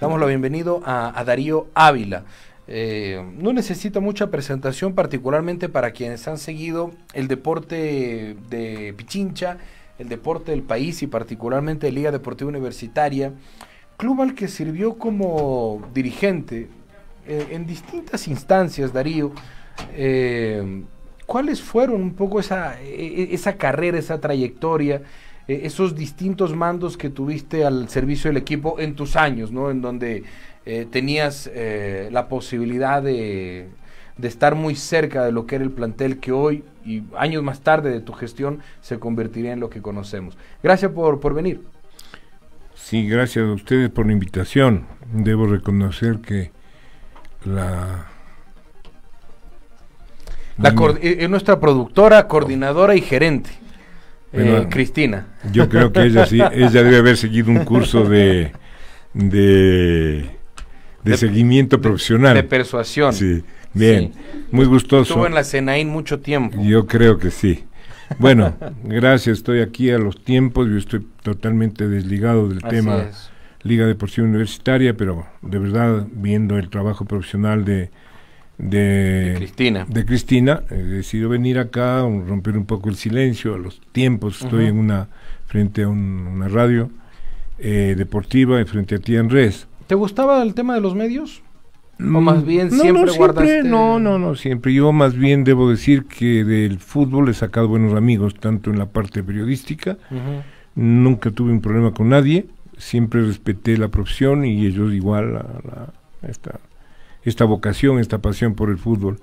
Damos la bienvenida a, Darío Ávila. Eh, no necesita mucha presentación, particularmente para quienes han seguido el deporte de Pichincha, el deporte del país y particularmente Liga Deportiva Universitaria, club al que sirvió como dirigente eh, en distintas instancias, Darío. Eh, ¿Cuáles fueron un poco esa, e, e, esa carrera, esa trayectoria, e, esos distintos mandos que tuviste al servicio del equipo en tus años, ¿no? en donde eh, tenías eh, la posibilidad de, de, estar muy cerca de lo que era el plantel que hoy y años más tarde de tu gestión se convertiría en lo que conocemos? Gracias por, por venir. Sí, gracias a ustedes por la invitación. Debo reconocer que la la eh, es nuestra productora, coordinadora y gerente, eh, Cristina. Yo creo que ella sí, ella debe haber seguido un curso de, de, seguimiento profesional. De, persuasión. Sí, bien, muy gustoso. Estuvo en la cenaín mucho tiempo. Yo creo que sí. Bueno, gracias, estoy aquí a los tiempos, yo estoy totalmente desligado del tema Liga Deportiva Universitaria, pero de verdad viendo el trabajo profesional de de, Cristina. De Cristina, venir acá, romper un poco el silencio, a los tiempos, estoy en una, frente a una radio eh, deportiva y frente a ti en res. ¿Te gustaba el tema de los medios? o mm, más bien no, siempre, no, No, no, siempre. Yo más bien debo decir que del fútbol he sacado buenos amigos, tanto en la parte periodística, nunca tuve un problema con nadie, siempre respeté la profesión y ellos igual a la, esta esta vocación, esta pasión por el fútbol.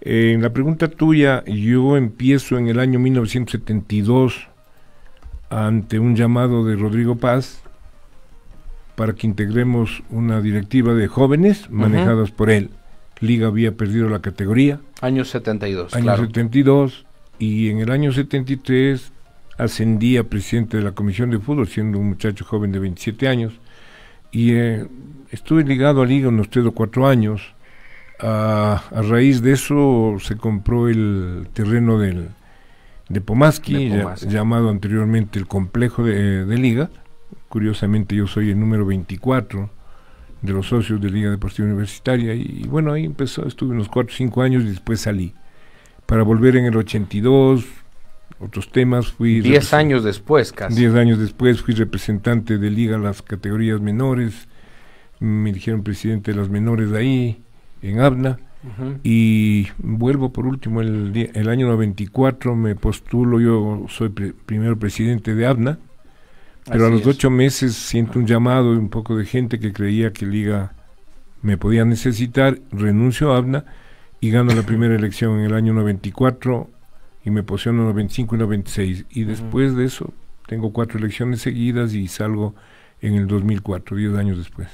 en eh, la pregunta tuya, yo empiezo en el año 1972 ante un llamado de Rodrigo Paz para que integremos una directiva de jóvenes manejadas por él. Liga había perdido la categoría. Año 72. Año 72 y en el año 73 ascendí a presidente de la Comisión de Fútbol siendo un muchacho joven de 27 años y eh, estuve ligado a Liga unos tres o cuatro años. a, raíz de eso se compró el terreno del, de Pomaski, llamado anteriormente el complejo de, Liga. Curiosamente yo soy el número 24 de los socios de Liga Deportiva Universitaria y, bueno, ahí empezó, estuve unos cuatro o 5 años y después salí para volver en el 82, otros temas. Fui Diez años después, casi. Diez años después fui representante de Liga a las categorías menores, me dijeron presidente de las menores de ahí, en ABNA, y vuelvo por último, el, el, año 94 me postulo, yo soy pre, primero presidente de ABNA, pero a los ocho meses siento un llamado y un poco de gente que creía que Liga me podía necesitar, renuncio a ABNA y gano la primera elección en el año 94 y me posiciono en 95 y 96. Y después de eso, tengo cuatro elecciones seguidas y salgo en el 2004, 10 años después.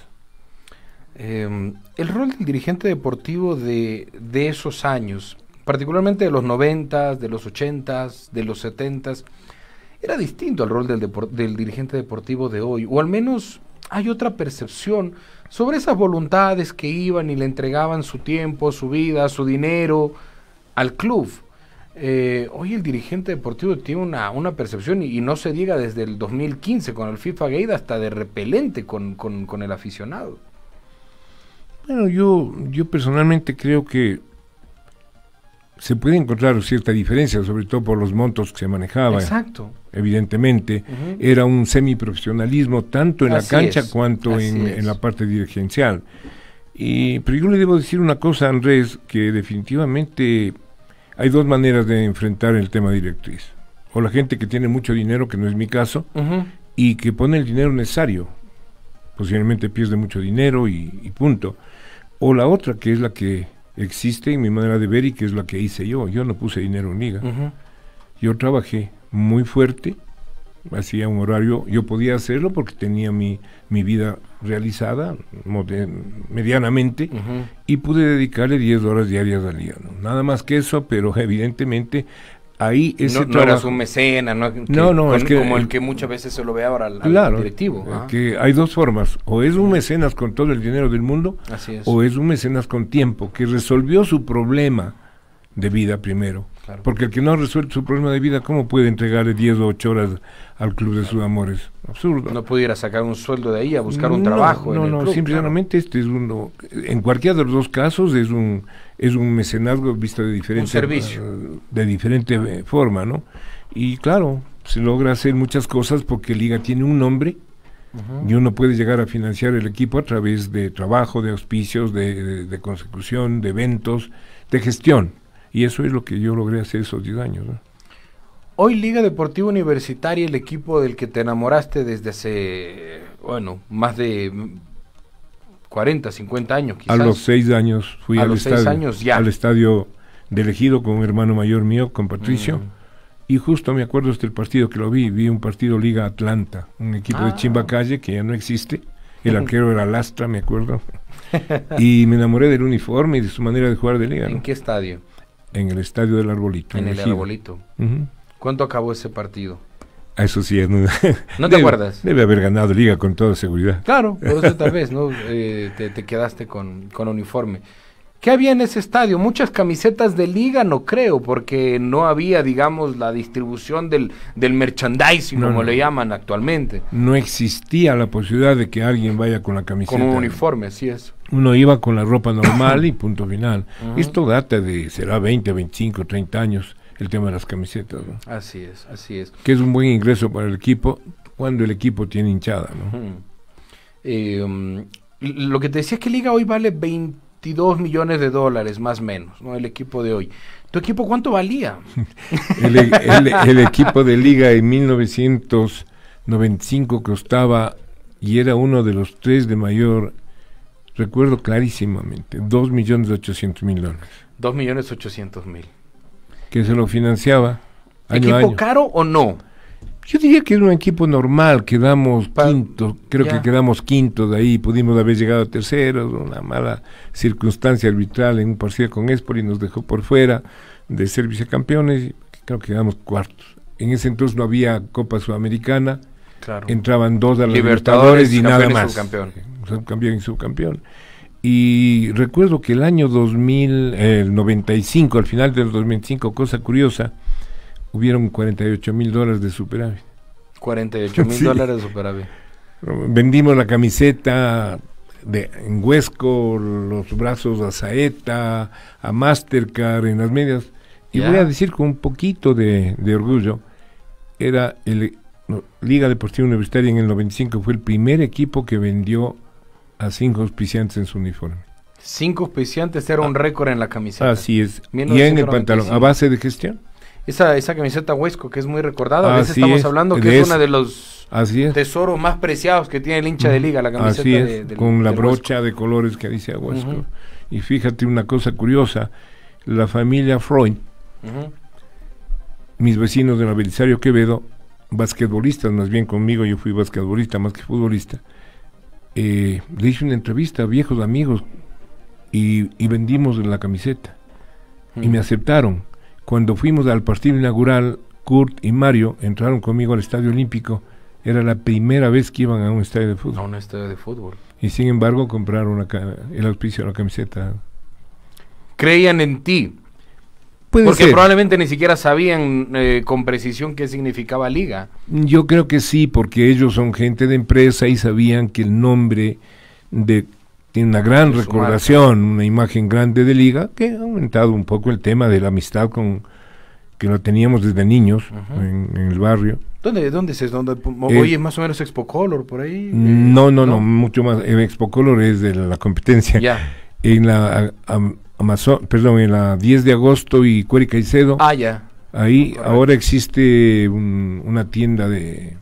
Em, el rol del dirigente deportivo de, esos años, particularmente de los 90, de los 80, de los 70, era distinto al rol del, del dirigente deportivo de hoy, o al menos hay otra percepción sobre esas voluntades que iban y le entregaban su tiempo, su vida, su dinero al club eh, hoy el dirigente deportivo tiene una, una percepción, y, no se diga desde el 2015 con el FIFA Gate hasta de repelente con, el aficionado. Bueno, yo, yo personalmente creo que se puede encontrar cierta diferencia, sobre todo por los montos que se manejaban. Exacto. Evidentemente, era un semiprofesionalismo tanto en la cancha cuanto en, en, la parte dirigencial. Y, pero yo le debo decir una cosa, Andrés, que definitivamente hay dos maneras de enfrentar el tema directriz. O la gente que tiene mucho dinero, que no es mi caso, y que pone el dinero necesario. Posiblemente pierde mucho dinero y, punto. O la otra, que es la que existe en mi manera de ver y que es la que hice yo. Yo no puse dinero en liga. Yo trabajé muy fuerte hacía un horario, yo podía hacerlo porque tenía mi, vida realizada medianamente y pude dedicarle 10 horas diarias al día. Nada más que eso, pero evidentemente ahí ese no, eras un mecena, no, no, no es como el, que muchas veces se lo ve ahora al, directivo. Eh, ¿ah? Que hay dos formas, o es un mecenas con todo el dinero del mundo, o es un mecenas con tiempo, que resolvió su problema de vida primero porque el que no ha resuelto su problema de vida, ¿cómo puede entregarle 10 o 8 horas al club de sus amores? Absurdo. No pudiera sacar un sueldo de ahí a buscar un trabajo. No, no, simplemente este es uno. En cualquiera de los dos casos es un, es un mecenazgo visto de diferente, un eh, de diferente eh, forma, ¿no? Y claro, se logra hacer muchas cosas porque Liga tiene un nombre. Y uno puede llegar a financiar el equipo a través de trabajo, de auspicios, de consecución, de eventos, de gestión y eso es lo que yo logré hacer esos 10 años. Hoy Liga Deportiva Universitaria, el equipo del que te enamoraste desde hace, bueno, más de 40, 50 años quizás. A los 6 años fui a al, los estadio, años ya. al estadio de elegido con un hermano mayor mío, con Patricio. Mm. Y justo me acuerdo este partido que lo vi, vi un partido Liga Atlanta, un equipo de ah. Chimba Calle que ya no existe. El arquero era Lastra, me acuerdo. y me enamoré del uniforme y de su manera de jugar de liga. ¿En qué estadio? En el estadio del Arbolito. En, el, Arbolito. ¿Cuánto acabó ese partido? Eso sí, no, te debe, acuerdas. Debe haber ganado liga con toda seguridad. Claro, por eso tal vez, ¿no? Eh, te, quedaste con, con uniforme. ¿Qué había en ese estadio? Muchas camisetas de liga, no creo, porque no había, digamos, la distribución del, del merchandising, como le llaman actualmente. No existía la posibilidad de que alguien vaya con la camiseta. Con un uniforme, así es. Uno iba con la ropa normal y punto final. Esto data de, será 20, 25, 30 años, el tema de las camisetas. Así es, así es. Que es un buen ingreso para el equipo cuando el equipo tiene hinchada, ¿no? Eh, mm, lo que te decía es que Liga hoy vale 20 22 millones de dólares, más o menos, ¿no? El equipo de hoy. ¿Tu equipo cuánto valía? el, equipo de liga en 1995 costaba, y era uno de los tres de mayor, recuerdo clarísimamente, 2 millones 800 mil dólares. 2 millones 800 mil. Que se lo financiaba. Año ¿Equipo caro o no? Yo diría que era un equipo normal, quedamos quinto, creo que quedamos quinto de ahí, pudimos haber llegado a terceros, una mala circunstancia arbitral en un partido con y nos dejó por fuera de ser vicecampeones, creo que quedamos cuartos. En ese entonces no había Copa Sudamericana, entraban dos a los Libertadores, y nada más. Subcampeón. subcampeón y subcampeón. Y recuerdo que el año 2000, el 95, al final del 2005, cosa curiosa, hubieron 48 mil dólares de superávit. 48 mil dólares de superávit. Vendimos la camiseta de, en Huesco, los brazos a Saeta, a Mastercard, en las medias. Y voy a decir con un poquito de, orgullo, era el Liga Deportiva Universitaria en el 95 fue el primer equipo que vendió a cinco auspiciantes en su uniforme. Cinco auspiciantes era un ah, récord en la camiseta. Así es. Y en el pantalón, a base de gestión esa, camiseta Huesco que es muy recordada, a ah, veces estamos hablando que es, una de los tesoros más preciados que tiene el hincha de liga, la camiseta de, con la brocha de colores que dice Huesco. Y fíjate una cosa curiosa, la familia Freud, mis vecinos de Belisario Quevedo, basquetbolistas más bien conmigo, yo fui basquetbolista más que futbolista, eh, le hice una entrevista a viejos amigos y, vendimos la camiseta. Y me aceptaron cuando fuimos al partido inaugural, Kurt y Mario entraron conmigo al Estadio Olímpico. Era la primera vez que iban a un estadio de fútbol. A un estadio de fútbol. Y sin embargo compraron el auspicio de la camiseta. Creían en ti. Puede Porque probablemente ni siquiera sabían eh, con precisión qué significaba liga. Yo creo que sí, porque ellos son gente de empresa y sabían que el nombre de una gran recordación, una imagen grande de Liga, que ha aumentado un poco el tema de la amistad con que lo teníamos desde niños en, el barrio. ¿Dónde, dónde es? Dónde, eh, hoy más o menos Expo Color, por ahí? Eh, no, no, no, mucho más. Expo Color es de la competencia. Ya. En la Amazon, perdón, en la 10 de agosto y Cuérica y Cedo. Ah, ya. Ahí ahora existe una tienda de,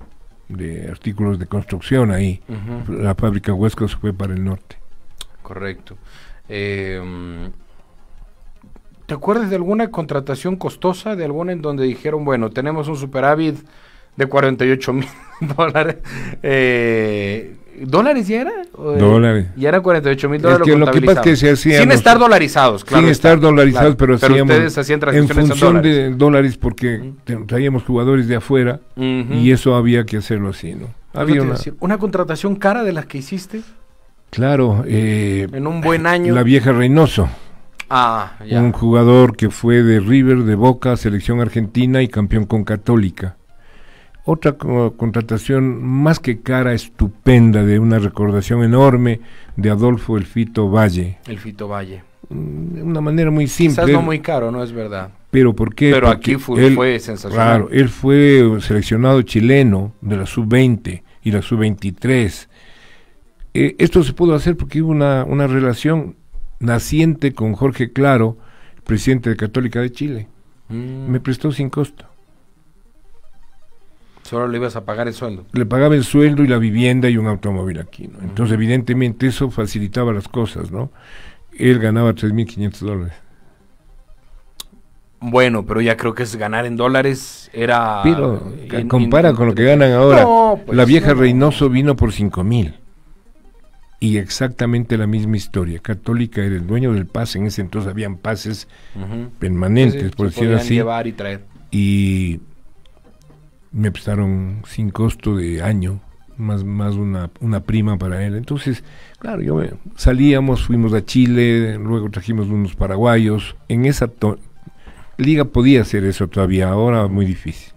artículos de construcción ahí. La fábrica Huesco se fue para el norte. Correcto. Em, ¿Te acuerdas de alguna contratación costosa, de alguna en donde dijeron, bueno, tenemos un superávit de 48 mil dólares? Eh, ¿Dólares ya era? Eh, dólares. Ya era 48 mil dólares. Sin estar dolarizados, claro. Sin estar dolarizados, pero, hacíamos, ustedes hacían transacciones en función dólares. de dólares, porque traíamos jugadores de afuera y eso había que hacerlo así, ¿no? Había una... ¿Una contratación cara de las que hiciste? Claro. Eh, en un buen año. La vieja Reynoso. Ah, ya. Un jugador que fue de River, de Boca, selección argentina y campeón con Católica. Otra contratación más que cara, estupenda, de una recordación enorme de Adolfo El Fito Valle. El Fito Valle. De mm, una manera muy simple. Quizás no muy caro, no es verdad. Pero ¿por qué? Pero aquí fue, fue sensacional. Claro, él fue seleccionado chileno de la sub-20 y la sub-23 eh, esto se pudo hacer porque hubo una, relación naciente con Jorge Claro, presidente de Católica de Chile. Mm. Me prestó sin costo. Solo le ibas a pagar el sueldo. Le pagaba el sueldo y la vivienda y un automóvil aquí, ¿no? Entonces, evidentemente, eso facilitaba las cosas, ¿no? Él ganaba 3.500 dólares. Bueno, pero ya creo que es ganar en dólares era... Pero, compara con lo que ganan ahora. Pues, la vieja Reynoso vino por 5.000 y exactamente la misma historia. Católica era el dueño del pase, en ese entonces habían pases permanentes, por así. y, traer. y me prestaron sin costo de año, más, más una, prima para él. Entonces, claro, yo salíamos, fuimos a Chile, luego trajimos unos paraguayos. En esa liga podía hacer eso todavía, ahora muy difícil.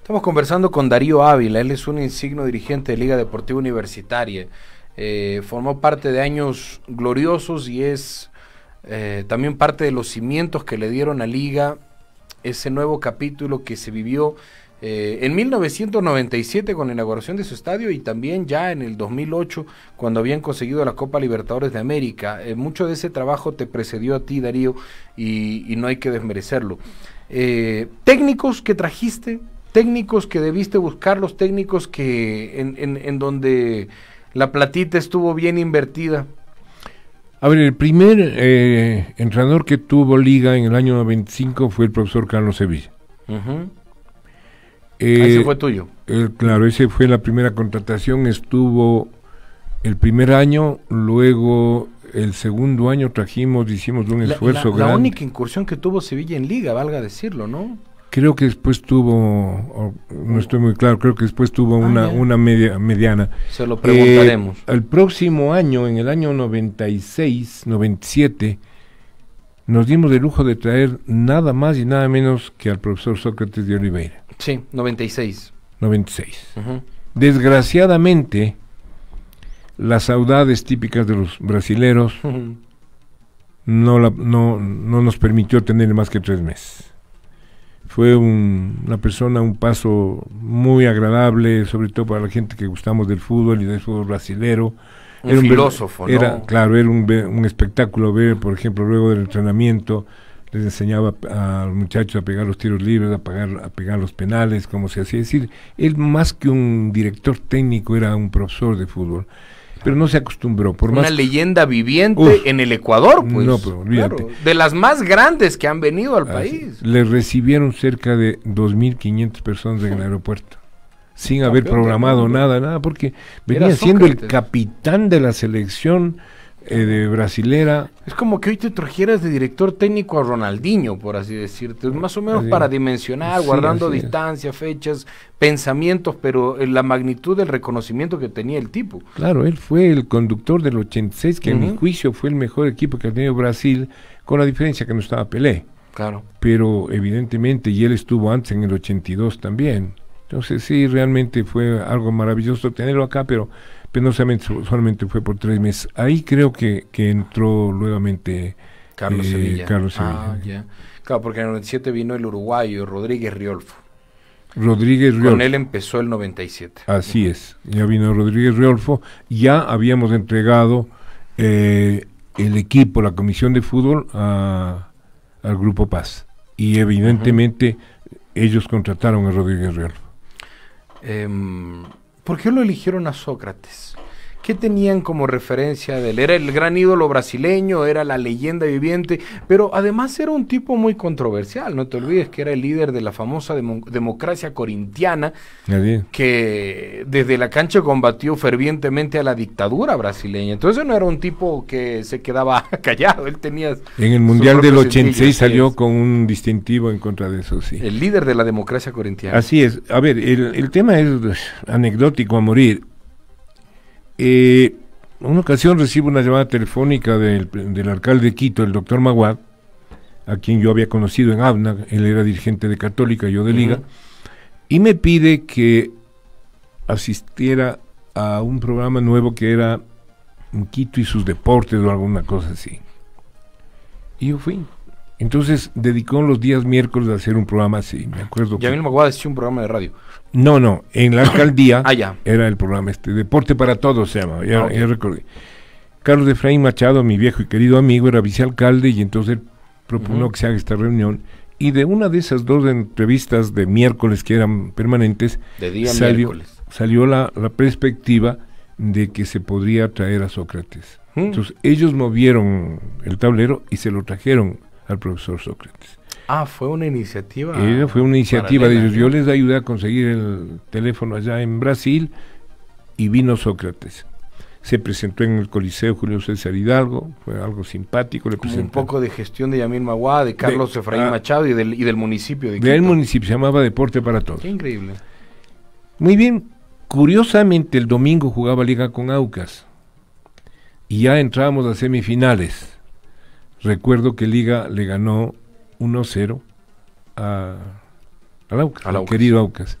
Estamos conversando con Darío Ávila, él es un insigno dirigente de Liga Deportiva Universitaria. Eh, formó parte de años gloriosos y es eh, también parte de los cimientos que le dieron a Liga ese nuevo capítulo que se vivió eh, en 1997 con la inauguración de su estadio y también ya en el 2008 cuando habían conseguido la Copa Libertadores de América. mucho de ese trabajo te precedió a ti, Darío, y, no hay que desmerecerlo. técnicos que trajiste, técnicos que debiste buscar, los técnicos que en donde la platita estuvo bien invertida. A ver, el primer eh, entrenador que tuvo liga en el año 95 fue el profesor Carlos Sevilla. Eh, ese fue tuyo. Eh, claro, ese fue la primera contratación, estuvo el primer año, luego el segundo año trajimos, hicimos un esfuerzo grande. La única incursión que tuvo Sevilla en liga, valga decirlo, ¿no? creo que después tuvo, no estoy muy claro, creo que después tuvo ah, una, una media, mediana. Se lo preguntaremos. El eh, próximo año, en el año 96, 97, nos dimos el lujo de traer nada más y nada menos que al profesor Sócrates de Oliveira. Sí, 96. 96. Desgraciadamente, las saudades típicas de los brasileros no, no nos permitió tener más que tres meses. Fue una persona, un paso muy agradable, sobre todo para la gente que gustamos del fútbol y del fútbol brasilero. era un filósofo, era, ¿no? Claro, era un, un espectáculo ver, por ejemplo, luego del entrenamiento, les enseñaba a, los muchachos a pegar los tiros libres, a, pagar, a pegar los penales, como se hacía. Es decir, él más que un director técnico era un profesor de fútbol pero no se acostumbró. Una leyenda viviente en el Ecuador, pues. de las más grandes que han venido al país. le recibieron cerca de 2.500 personas en el aeropuerto, sin haber programado nada, nada, porque venía siendo el capitán de la selección eh, de brasilera. Es como que hoy te trajeras de director técnico a Ronaldinho, por así decirte. Más o menos para dimensionar, guardando distancia, fechas, pensamientos, pero en eh, la magnitud del reconocimiento que tenía el tipo. Claro, él fue el conductor del 86, que en mi juicio fue el mejor equipo que ha tenido Brasil, con la diferencia que no estaba Pelé. Claro. Pero evidentemente, y él estuvo antes en el 82 también. Entonces sí, realmente fue algo maravilloso tenerlo acá, pero penosamente, solamente fue por tres meses. Ahí creo que, entró nuevamente Carlos eh, Sevilla. ah, ya. Claro, porque en el 97 vino el uruguayo Rodríguez Riolfo. Rodríguez Riolfo. Con él empezó el 97. Así es, ya vino Rodríguez Riolfo, ya habíamos entregado eh, el equipo, la comisión de fútbol al Grupo Paz. Y evidentemente ellos contrataron a Rodríguez Riolfo. Eh, ¿Por qué lo eligieron a Sócrates? ¿Qué tenían como referencia de él? Era el gran ídolo brasileño, era la leyenda viviente, pero además era un tipo muy controversial. No te olvides que era el líder de la famosa democracia corintiana, que desde la cancha combatió fervientemente a la dictadura brasileña. Entonces no era un tipo que se quedaba callado, él tenía... En el Mundial del 86 salió con un distintivo en contra de eso, sí. El líder de la democracia corintiana. Así es. A ver, el, el tema es pues, anecdótico a morir eh, en una ocasión recibo una llamada telefónica del, alcalde de Quito, el doctor Maguad, a quien yo había conocido en ABNA, él era dirigente de Católica, yo de Liga, y me pide que asistiera a un programa nuevo que era Quito y sus deportes o alguna cosa así. Y yo fui. Entonces dedicó los días miércoles a hacer un programa así, me acuerdo. Ya que... Maguad hacía un programa de radio. No, no, en la alcaldía ah, era el programa este, Deporte para Todos se llamaba, ah, ya, recordé. Carlos Efraín Machado, mi viejo y querido amigo, era vicealcalde y entonces propuso que se haga esta reunión y de una de esas dos entrevistas de miércoles que eran permanentes, de día salió, la, perspectiva de que se podría traer a Sócrates. Mm. Entonces ellos movieron el tablero y se lo trajeron al profesor Sócrates. Ah, fue una iniciativa. Eh, fue una iniciativa. de yo les ayudé a conseguir el teléfono allá en Brasil y vino Sócrates. Se presentó en el Coliseo Julio César Hidalgo, fue algo simpático. Le un poco de gestión de Yamil Maguá, de Carlos Efraín ah. Machado y del, municipio de el municipio, se llamaba Deporte para Todos. Qué increíble. Muy bien, curiosamente el domingo jugaba Liga con Aucas y ya entrábamos a semifinales. Recuerdo que Liga le ganó 1-0 a, al querido Aucas.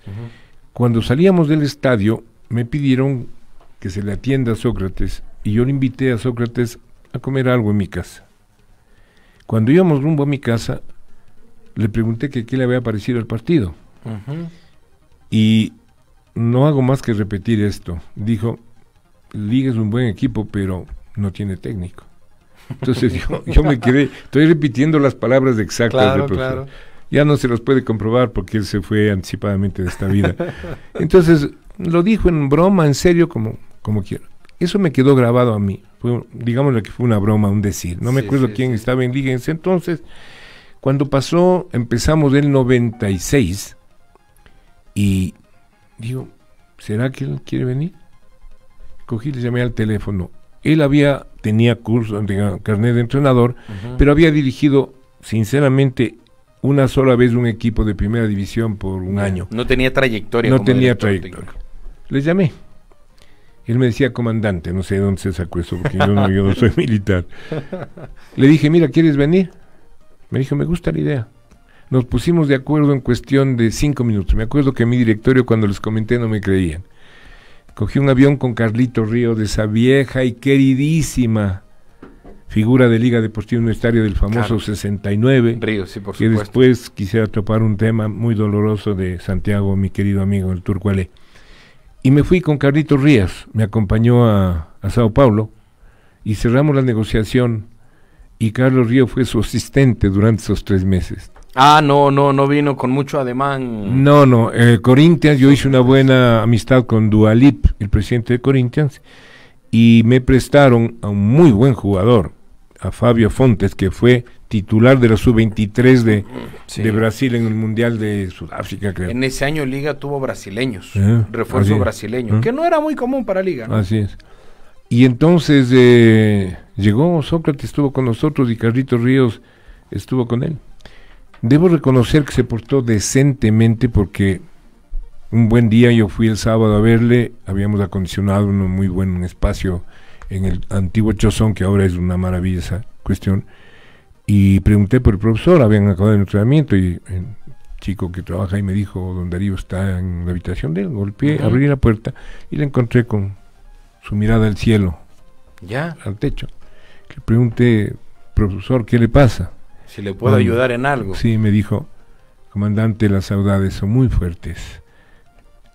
Cuando salíamos del estadio, me pidieron que se le atienda a Sócrates y yo le invité a Sócrates a comer algo en mi casa. Cuando íbamos rumbo a mi casa, le pregunté que qué le había parecido el partido. Y no hago más que repetir esto. Dijo, Liga es un buen equipo, pero no tiene técnico. Entonces yo, me quedé, estoy repitiendo las palabras exactas del profesor. Ya no se los puede comprobar porque él se fue anticipadamente de esta vida. Entonces lo dijo en broma, en serio, como, como quiero. Eso me quedó grabado a mí. digámoslo que fue una broma, un decir. No me acuerdo quién estaba en entonces. Cuando pasó, empezamos el 96 y digo, ¿será que él quiere venir? Cogí y le llamé al teléfono. Él había tenía curso, tenía carnet de entrenador, pero había dirigido, sinceramente, una sola vez un equipo de primera división por un año. No tenía trayectoria. No tenía trayectoria. Les llamé. Él me decía comandante, no sé de dónde se sacó eso, porque yo, no, yo no soy militar. Le dije, mira, ¿quieres venir? Me dijo, me gusta la idea. Nos pusimos de acuerdo en cuestión de cinco minutos. Me acuerdo que mi directorio, cuando les comenté, no me creían. Cogí un avión con Carlito Río de esa vieja y queridísima figura de Liga Deportiva Universitaria del famoso 69. Río, sí, por después quisiera topar un tema muy doloroso de Santiago, mi querido amigo, el turco Y me fui con Carlito Ríos, me acompañó a, a Sao Paulo y cerramos la negociación y Carlos Río fue su asistente durante esos tres meses. Ah, no, no, no vino con mucho ademán. No, no, eh, Corinthians, yo hice una buena amistad con Dualip, el presidente de Corinthians, y me prestaron a un muy buen jugador, a Fabio Fontes, que fue titular de la sub-23 de, Brasil en el Mundial de Sudáfrica, creo. En ese año Liga tuvo brasileños, ah, refuerzo brasileño, ah. que no era muy común para Liga. ¿no? Así es. Y entonces eh, llegó Sócrates, estuvo con nosotros y Carlitos Ríos estuvo con él. Debo reconocer que se portó decentemente porque un buen día yo fui el sábado a verle, habíamos acondicionado un muy buen espacio en el antiguo Chozón, que ahora es una maravilla cuestión, y pregunté por el profesor, habían acabado el entrenamiento y el chico que trabaja ahí me dijo, don Darío está en la habitación de él, golpeé, abrí la puerta y le encontré con su mirada al cielo, ya al techo. Le pregunté, profesor, ¿qué le pasa? Si le puedo ayudar en algo. Sí, me dijo, comandante, las saudades son muy fuertes.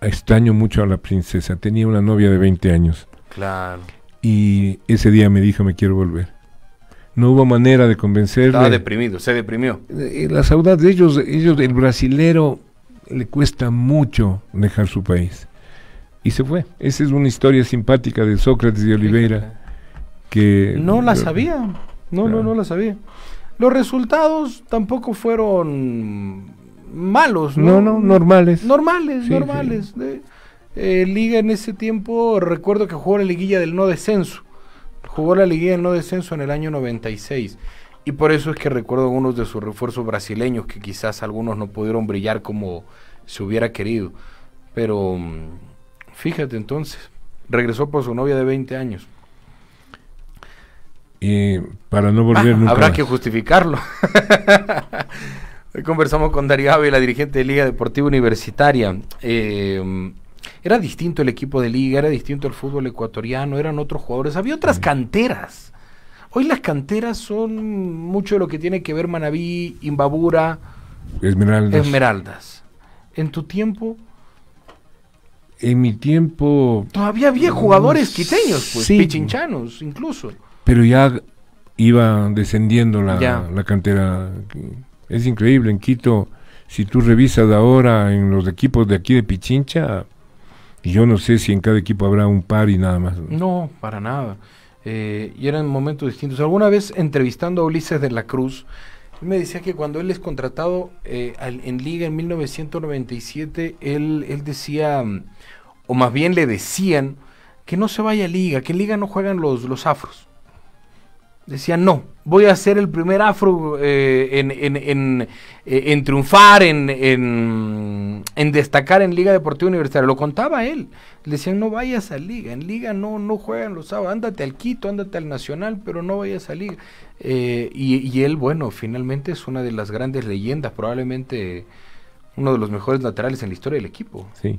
Extraño mucho a la princesa. Tenía una novia de 20 años. Claro. Y ese día me dijo, me quiero volver. No hubo manera de convencerle. Estaba deprimido, se deprimió. Eh, la saudade de ellos, ellos, el brasilero le cuesta mucho dejar su país. Y se fue. Esa es una historia simpática de Sócrates de Oliveira. Que no la sabía. No, no, no la sabía. Los resultados tampoco fueron malos, ¿no? No, no normales. Normales, normales. ¿eh? Eh, Liga en ese tiempo, recuerdo que jugó la liguilla del no descenso. Jugó la liguilla del no descenso en el año 96. Y por eso es que recuerdo algunos de sus refuerzos brasileños que quizás algunos no pudieron brillar como se hubiera querido. Pero mm, fíjate entonces, regresó por su novia de 20 años y para no volver ah, Habrá que justificarlo. Hoy conversamos con Darío la dirigente de Liga Deportiva Universitaria. Eh, era distinto el equipo de liga, era distinto el fútbol ecuatoriano, eran otros jugadores, había otras canteras. Hoy las canteras son mucho de lo que tiene que ver Manabí, Imbabura, Esmeraldas. ¿En tu tiempo? En mi tiempo. Todavía había jugadores mm, quiteños, pues, pichinchanos incluso pero ya iba descendiendo la, la cantera. Es increíble, en Quito, si tú revisas ahora en los equipos de aquí de Pichincha, yo no sé si en cada equipo habrá un par y nada más. No, para nada. Eh, y eran momentos distintos. Alguna vez entrevistando a Ulises de la Cruz, él me decía que cuando él es contratado eh, en liga en 1997, él, él decía, o más bien le decían, que no se vaya a liga, que en liga no juegan los, los afros decía, no, voy a ser el primer afro eh, en, en, eh, triunfar, en, destacar en Liga Deportiva Universitaria. Lo contaba él. Le decían, no vayas a Liga. En Liga no, no juegan los sábados. Ándate al Quito, ándate al Nacional, pero no vayas a Liga. Eh, y, y, él, bueno, finalmente es una de las grandes leyendas, probablemente uno de los mejores laterales en la historia del equipo. Sí.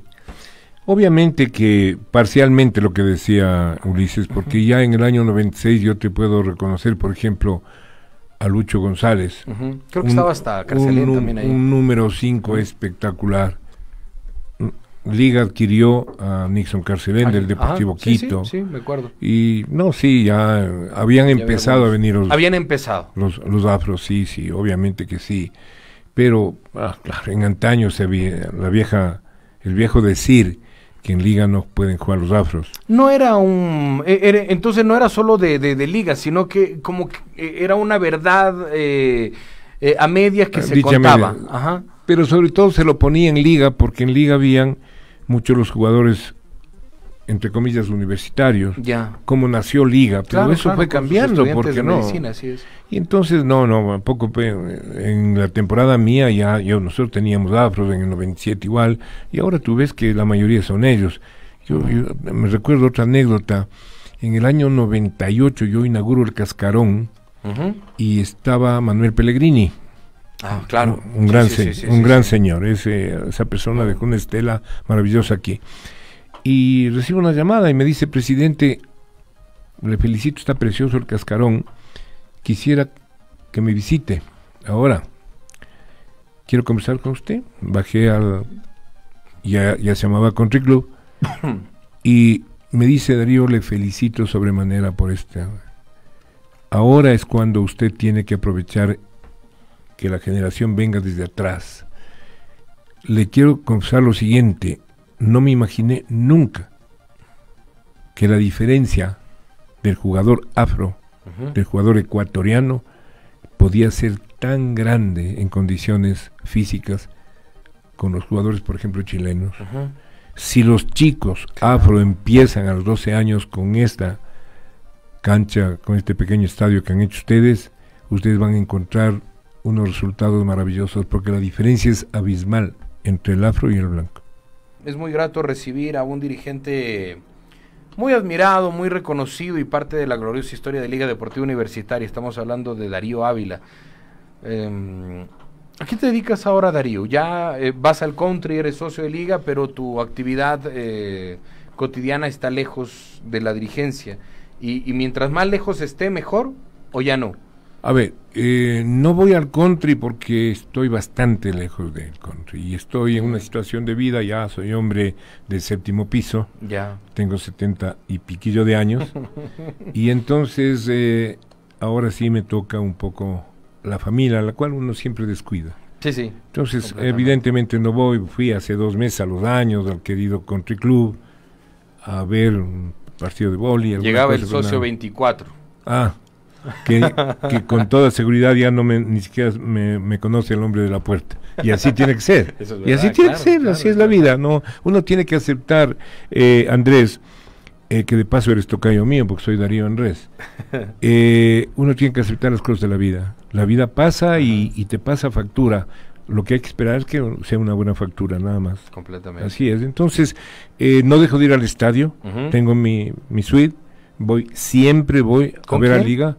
Obviamente que parcialmente lo que decía Ulises, porque ya en el año 96 yo te puedo reconocer, por ejemplo, a Lucho González. Creo que estaba hasta Carcelén también ahí. Un número 5 espectacular. Liga adquirió a Nixon Carcelén del ah, Deportivo Quito. Sí, sí, me acuerdo. Y no, sí, ya habían empezado a venir los. Habían empezado. Los, los afros, sí, sí, obviamente que sí. Pero, ah, claro, en antaño se había, la vieja, el viejo decir que en liga no pueden jugar los afros. No era un... E, entonces no era solo de, de, liga, sino que como que eh, era una verdad eh, eh, a medias que ah, se contaba. Ajá. Pero sobre todo se lo ponía en liga porque en liga habían muchos los jugadores entre comillas, universitarios, ya. cómo nació Liga, pero eso fue cambiando, porque no. Y entonces, no, no, poco, en la temporada mía ya, yo, nosotros teníamos afros en el 97 igual, y ahora tú ves que la mayoría son ellos. Yo, me recuerdo otra anécdota, en el año 98 yo inauguro el Cascarón y estaba Manuel Pellegrini. Ah, claro. Un, gran, un gran señor, esa persona dejó una estela maravillosa aquí y recibo una llamada y me dice, presidente, le felicito, está precioso el cascarón, quisiera que me visite. Ahora, quiero conversar con usted. Bajé al, ya, ya se llamaba Country Club, y me dice Darío, le felicito sobremanera por este. Ahora es cuando usted tiene que aprovechar que la generación venga desde atrás. Le quiero confesar lo siguiente, no me imaginé nunca que la diferencia del jugador afro, del jugador ecuatoriano, podía ser tan grande en condiciones físicas con los jugadores, por ejemplo, chilenos. Si los chicos afro empiezan a los 12 años con esta cancha, con este pequeño estadio que han hecho ustedes, ustedes van a encontrar unos resultados maravillosos porque la diferencia es abismal entre el afro y el blanco es muy grato recibir a un dirigente muy admirado, muy reconocido y parte de la gloriosa historia de Liga Deportiva Universitaria. Estamos hablando de Darío Ávila. Em, ¿A qué te dedicas ahora, Darío? Ya eh, vas al country, eres socio de Liga, pero tu actividad eh, cotidiana está lejos de la dirigencia. y mientras más lejos esté, mejor o ya no. A ver, eh, no voy al country porque estoy bastante lejos del country y estoy en una situación de vida, ya soy hombre del séptimo piso, ya. tengo setenta y piquillo de años y entonces eh, ahora sí me toca un poco la familia, la cual uno siempre descuida. Sí, sí. Entonces, evidentemente no voy, fui hace dos meses a los años al querido country club a ver un partido de boli. Llegaba el socio 24. Ah, que, con toda seguridad ya no me, ni siquiera me, conoce el hombre de la puerta. Y así tiene que ser. y así tiene que ser, así es la vida. No, uno tiene que aceptar, eh, Andrés, eh, que de paso eres tocayo mío, porque soy Darío Andrés. Eh, uno tiene que aceptar las cosas de la vida. La vida pasa y, te pasa factura. Lo que hay que esperar es que sea una buena factura, nada más. Completamente. Así es. Entonces, no dejo de ir al estadio. Tengo mi, mi suite. Voy, siempre voy a ver a Liga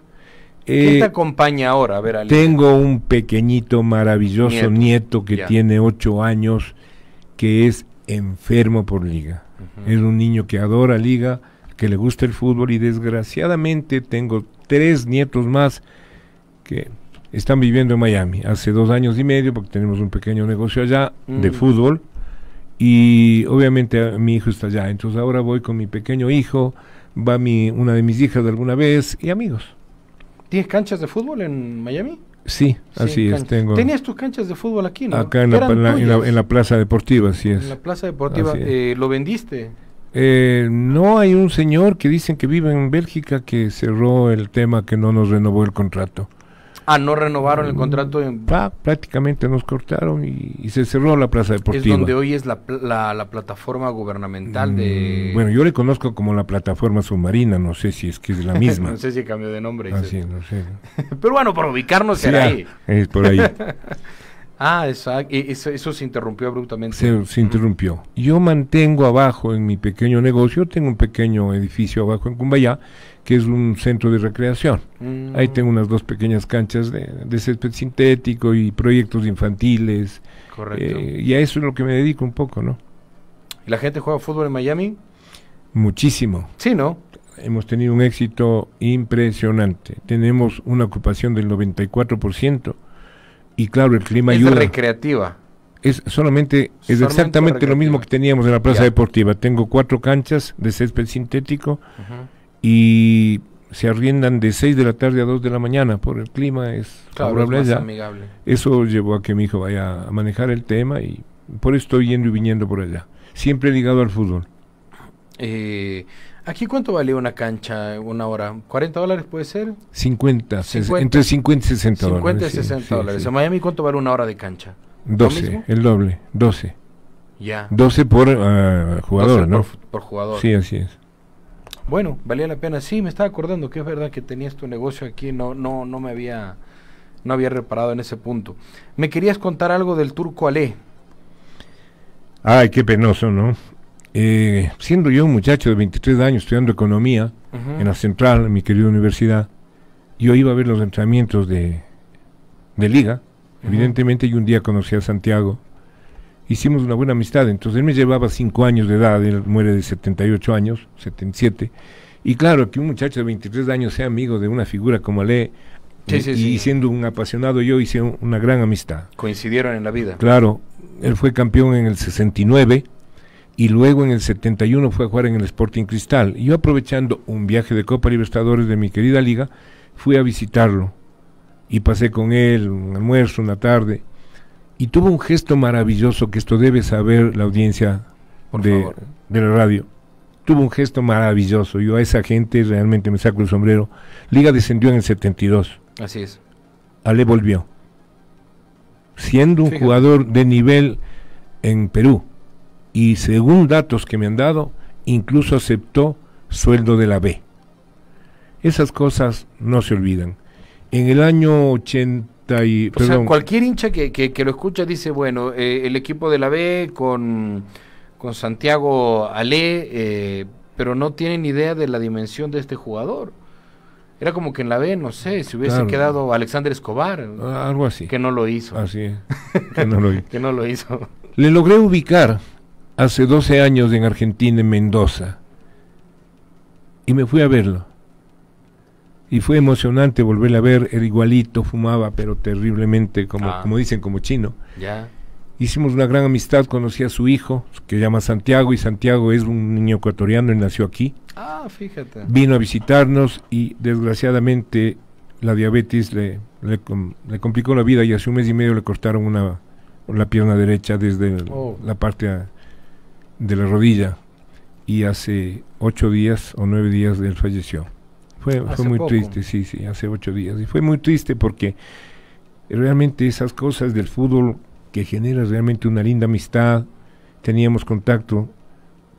¿Qué eh, te acompaña ahora? ver, Tengo un pequeñito maravilloso nieto, que tiene ocho años, que es enfermo por liga. Es un niño que adora liga, que le gusta el fútbol y desgraciadamente tengo tres nietos más que están viviendo en Miami hace dos años y medio porque tenemos un pequeño negocio allá mm. de fútbol y obviamente eh, mi hijo está allá. Entonces ahora voy con mi pequeño hijo, va mi, una de mis hijas de alguna vez y amigos. ¿Tienes canchas de fútbol en Miami? Sí, así es. Tengo Tenías tus canchas de fútbol aquí, ¿no? Acá en, la, Plaza Deportiva, así es. En la Plaza Deportiva, eh, ¿lo vendiste? Eh, no hay un señor que dicen que vive en Bélgica que cerró el tema que no nos renovó el contrato. Ah, no renovaron el contrato. En... Ah, prácticamente nos cortaron y, se cerró la plaza deportiva. Es donde hoy es la, la, plataforma gubernamental de... Mm, bueno, yo le conozco como la plataforma submarina, no sé si es que es la misma. no sé si cambió de nombre. Ah, sí, no sé. Pero bueno, por ubicarnos ah, ahí. Es por ahí. Ah, exacto. E, eso, se interrumpió abruptamente. Se, interrumpió. Yo mantengo abajo en mi pequeño negocio, tengo un pequeño edificio abajo en Cumbaya que es un centro de recreación. Mm. Ahí tengo unas dos pequeñas canchas de, césped sintético y proyectos infantiles. Correcto. Eh, y a eso es lo que me dedico un poco, ¿no? ¿Y la gente juega fútbol en Miami? Muchísimo. Sí, ¿no? Hemos tenido un éxito impresionante. Tenemos una ocupación del 94% y claro, el clima es ayuda. recreativa. Es solamente, es exactamente lo mismo que teníamos en la plaza deportiva. Tengo cuatro canchas de césped sintético y se arriendan de 6 de la tarde a 2 de la mañana por el clima es favorable amigable. Eso llevó a que mi hijo vaya a manejar el tema y por eso estoy yendo y viniendo por allá. Siempre ligado al fútbol. Eh, ¿Aquí cuánto valía una cancha una hora? ¿40 dólares puede ser? 50, entre 50 y 60 dólares. 50 y 60 dólares. ¿En Miami cuánto vale una hora de cancha? 12, el doble, 12. Ya. 12 por ah, jugador, ¿no? Por, jugador. Sí, así es. Bueno, valía la pena. Sí, me estaba acordando que es verdad que tenías tu negocio aquí, no, no, no me había, no había reparado en ese punto. Me querías contar algo del turco Ale. Ay, qué penoso, ¿no? Eh, siendo yo un muchacho de 23 años estudiando economía en la central, en mi querida universidad, yo iba a ver los entrenamientos de, de liga, evidentemente, yo un día conocí a Santiago. Hicimos una buena amistad, entonces él me llevaba 5 años de edad, él muere de 78 años, 77, y claro, que un muchacho de 23 años sea amigo de una figura como Ale, y siendo un apasionado yo hice una gran amistad. Coincidieron en la vida. Claro, él fue campeón en el 69 y luego en el 71 fue a jugar en el Sporting Cristal. yo aprovechando un viaje de Copa Libertadores de mi querida liga, fui a visitarlo y pasé con él un almuerzo, una tarde. Y tuvo un gesto maravilloso que esto debe saber la audiencia de, la radio tuvo un gesto maravilloso. Yo a esa gente realmente me saco el sombrero. Liga descendió en el 72. Así es. Ale volvió. Siendo un jugador de nivel en Perú y según datos que me han dado, incluso aceptó sueldo de la B. Esas cosas no se olvidan. En el año 80 y... cualquier hincha que, lo escucha dice, bueno, eh, el equipo de la B con, Santiago Ale, eh, pero no tienen idea de la dimensión de este jugador. Era como que en la B, no sé, si hubiese quedado Alexander Escobar. Ah, algo así. Que no lo hizo. Así es. que no lo hizo. que no lo hizo. Le logré ubicar hace 12 años en Argentina, en Mendoza, y me fui a verlo. Y fue emocionante volverle a ver, era igualito, fumaba, pero terriblemente, como, ah. como dicen, como chino. Ya. Hicimos una gran amistad, conocí a su hijo, que se llama Santiago, y Santiago es un niño ecuatoriano y nació aquí. Ah, fíjate. Vino a visitarnos y desgraciadamente la diabetes le, le, complicó la vida y hace un mes y medio le cortaron una, la pierna derecha desde oh. la parte de la rodilla y hace ocho días o nueve días él falleció. Fue, muy triste, sí, sí, hace ocho días. Y fue muy triste porque realmente esas cosas del fútbol que genera realmente una linda amistad, teníamos contacto,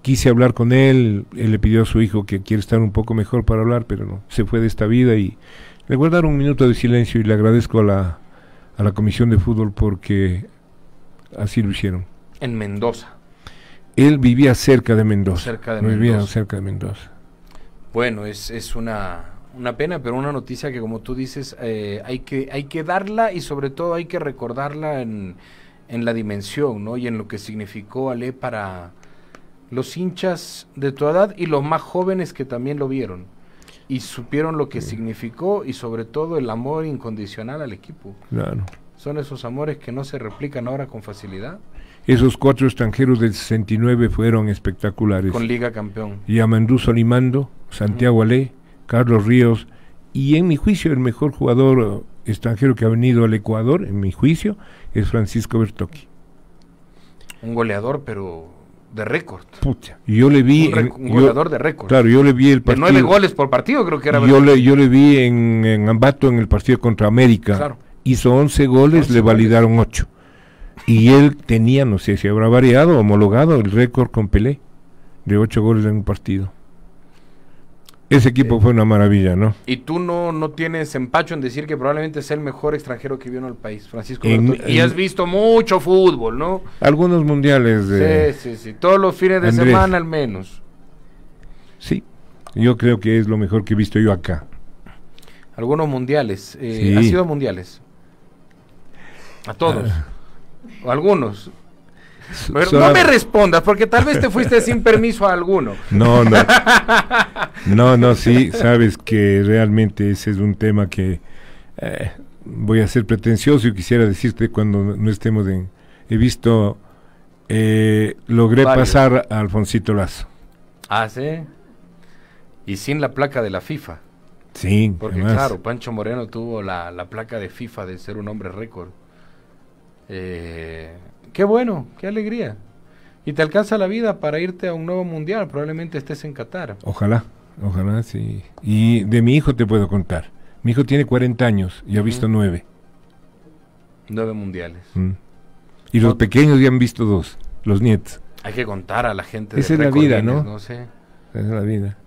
quise hablar con él, él le pidió a su hijo que quiere estar un poco mejor para hablar, pero no, se fue de esta vida y le guardaron un minuto de silencio y le agradezco a la Comisión de Fútbol porque así lo hicieron. En Mendoza. Él vivía cerca de Mendoza. de cerca de Mendoza. Bueno, es, es una, una, pena, pero una noticia que como tú dices, eh, hay, que, hay que darla y sobre todo hay que recordarla en, la dimensión, ¿no? Y en lo que significó Ale para los hinchas de tu edad y los más jóvenes que también lo vieron y supieron lo que significó y sobre todo el amor incondicional al equipo. Claro son esos amores que no se replican ahora con facilidad. Esos cuatro extranjeros del 69 fueron espectaculares. Con Liga Campeón. Yamandú Solimando, Santiago Ale, Carlos Ríos y en mi juicio el mejor jugador eh, extranjero que ha venido al Ecuador, en mi juicio, es Francisco Bertocchi. Un goleador, pero de récord. Pucha, yo le vi. Un, goleador de récord. Claro, yo le vi el partido. De nueve goles por partido, creo que era. Yo le, yo le vi en, en Ambato en el partido contra América. Claro hizo 11 goles, le validaron ocho. 8. Y él tenía, no sé si habrá variado, homologado el récord con Pelé de 8 goles en un partido. Ese equipo fue una maravilla, ¿no? Y tú no, no tienes empacho en decir que probablemente es el mejor extranjero que vino al país, Francisco. y has visto mucho fútbol, ¿no? Algunos mundiales de... Sí, sí, sí. Todos los fines de semana al menos. Sí, yo creo que es lo mejor que he visto yo acá. Algunos mundiales. Eh, sí. ¿Has mundiales? A todos. O algunos. no me respondas, porque tal vez te fuiste sin permiso a alguno. No, no. No, no, sí, sabes que realmente ese es un tema que eh, voy a ser pretencioso y quisiera decirte cuando no estemos en... He visto, eh, logré pasar a Alfonsito Lazo. Ah, sí. Y sin la placa de la FIFA. Sí. Porque claro, Pancho Moreno tuvo la placa de FIFA de ser un hombre récord. Eh, qué bueno, qué alegría. Y te alcanza la vida para irte a un nuevo mundial, probablemente estés en Qatar. Ojalá, ojalá sí. Y de mi hijo te puedo contar. Mi hijo tiene 40 años y ha visto 9 nueve. Nueve mundiales. Mm. Y los pequeños ya han visto dos, los nietos. Hay que contar a la gente. Esa es la vida, ¿no? es la vida.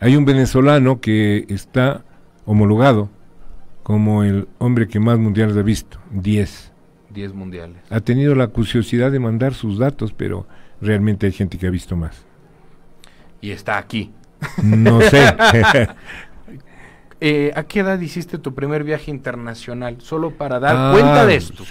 Hay un venezolano que está homologado como el hombre que más mundiales ha visto, 10. 10 mundiales. Ha tenido la curiosidad de mandar sus datos, pero realmente hay gente que ha visto más. Y está aquí. No sé. Eh, ¿A qué edad hiciste tu primer viaje internacional? Solo para dar ah, cuenta de esto.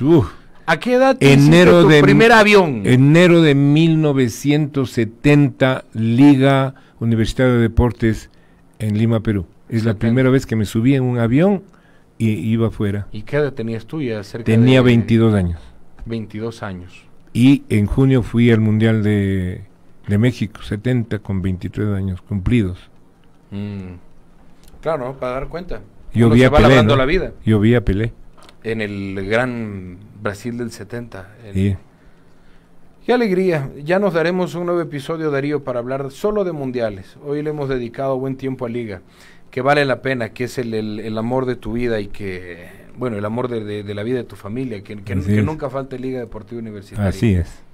¿A qué edad hiciste tu primer avión? Enero de 1970, Liga Universitaria de Deportes en Lima, Perú. Es la primera vez que me subí en un avión y iba afuera. ¿Y qué edad tenías tú ya? Tenía 22 años. 22 años. Y en junio fui al Mundial de, de México, 70, con 23 años cumplidos. Mm. Claro, para dar cuenta. Yo vi, a Pelé, la vida. Yo vi a Pelé. En el gran Brasil del 70. y Qué alegría. Ya nos daremos un nuevo episodio, Darío, para hablar solo de mundiales. Hoy le hemos dedicado buen tiempo a Liga que vale la pena, que es el, el, amor de tu vida y que, bueno, el amor de, de, la vida de tu familia, que, que nunca falte Liga Deportiva Universitaria. Así es.